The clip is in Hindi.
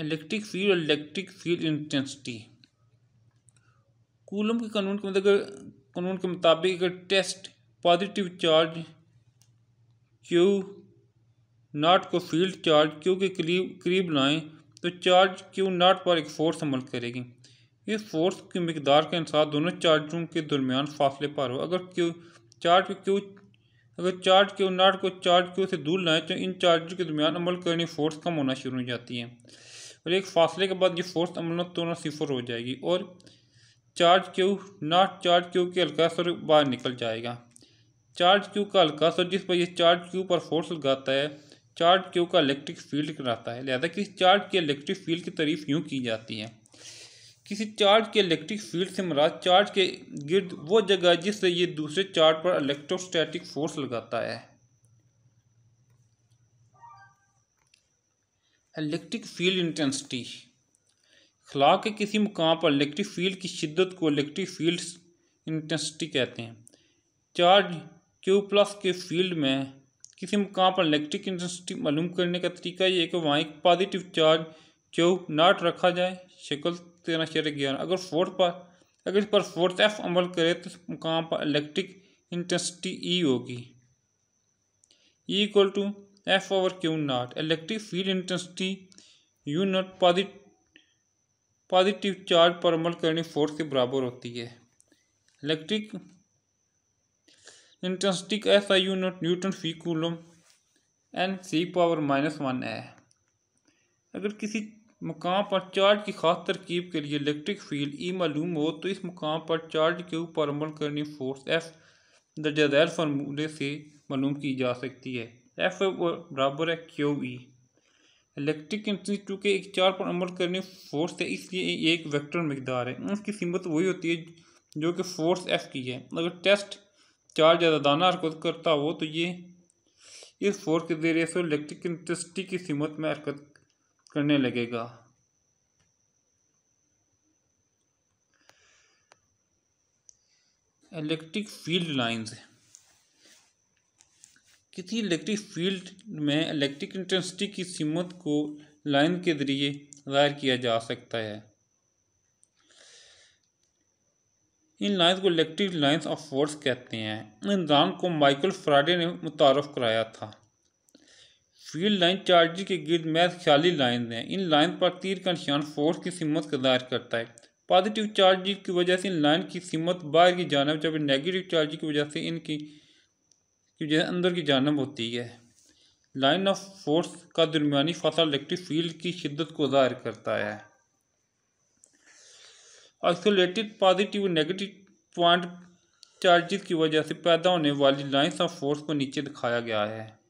इलेक्ट्रिक फील्ड और इलेक्ट्रिक फील्ड इंटेंसिटी कूलम के कानून के मतलब कानून के मुताबिक अगर test positive charge Q naught को फील्ड चार्ज क्यू के करीब करीब लाएँ तो चार्ज क्यू नॉट पर एक फोर्स अमल करेगी इस फोर्स की मकदार के अनुसार दोनों चार्जों के दरमियान फासले पर हो अगर क्यू चार्ज क्यू अगर चार्ज क्यू नॉट को चार्ज क्यू से दूर लाएँ तो इन चार्जों के दरमियान अमल करने फोर्स कम होना शुरू हो जाती है और एक फासले के बाद ये फोर्स तो तोना सिफर हो जाएगी और charge Q naught charge Q के हल्का सर बाहर निकल जाएगा चार्ज क्यू का हल्का सर जिस पर यह चार्ज क्यू पर फोर्स लगाता है चार्ज क्यू का इलेक्ट्रिक फील्ड कराता है लिहाजा किसी चार्ज के इलेक्ट्रिक फील्ड की तारीफ यूँ की जाती है किसी चार्ज के इलेक्ट्रिक फील्ड से मराज चार्ज के गिर्द वो जगह जिससे ये दूसरे चार्ज पर इलेक्ट्रोस्टैटिक फोर्स लगाता है इलेक्ट्रिक फील्ड इंटेंसिटी खला के किसी मुकाम पर इलेक्ट्रिक फील्ड की शिद्दत को इलेक्ट्रिक फील्ड इंटेंसिटी कहते हैं चार्ज क्यू प्लस के फील्ड में किसी मुकाम पर इलेक्ट्रिक इंटेंसिटी मालूम करने का तरीका ये है कि वहाँ एक पॉजिटिव चार्ज क्यू नाट रखा जाए शक्ल तेरह शेर ग्यारह अगर फोर्थ पर अगर इस पर फोर्थ एफ अमल करे तो मुकाम पर इलेक्ट्रिक इंटेंसिटी ई होगी E equal to F over Q naught electric field intensity U naught positive charge पर अमल करने फोर्स के बराबर होती है इलेक्ट्रिक इंटेंसिटी का ऐसा यूनिट न्यूटन फी coulomb N C power minus one है अगर किसी मकाम पर चार्ज की खास तरकीब के लिए इलेक्ट्रिक फील्ड ई मालूम हो तो इस मकाम पर चार्ज के ऊपर अमल करने फोर्स एफ दर्जा दैर फार्मूले से मालूम की जा सकती है एफ बराबर है क्यू ई इलेक्ट्रिक कंडक्टेंस के एक चार पर अमल करने फोर्स है इसलिए एक वेक्टर मकदार है उसकी कीमत वही होती है जो कि फोर्स एफ की है अगर टेस्ट चार ज़्यादा दाना हरकत करता हो तो ये इस फोर्स के जरिए से इलेक्ट्रिक इंटेंसिटी की कीमत में हरकत करने लगेगा इलेक्ट्रिक फील्ड लाइंस किसी इलेक्ट्रिक फील्ड में इलेक्ट्रिक इंटेंसिटी की सीमत को लाइन के जरिए जाहिर किया जा सकता है इन लाइंस को इलेक्ट्रिक लाइंस ऑफ फोर्स कहते हैं दान को माइकल फ्राडे ने मुतारफ़ कराया था फील्ड लाइन चार्ज के गिर्द मैथ ख्याली लाइन हैं इन लाइन पर तीर का निशान फोर्स की सीमत का दायर करता है पॉजिटिव चार्ज की वजह से इन लाइन की सीमत बाहर की जानब जबकि नेगेटिव चार्ज की वजह से इनकी कि जो है अंदर की जानब होती है लाइन ऑफ फोर्स का दरमियानी फसल इलेक्ट्रिक फील्ड की शिद्दत को ज़ाहिर करता है isolated positive negative point charges की वजह से पैदा होने वाली लाइन्स ऑफ फोर्स को नीचे दिखाया गया है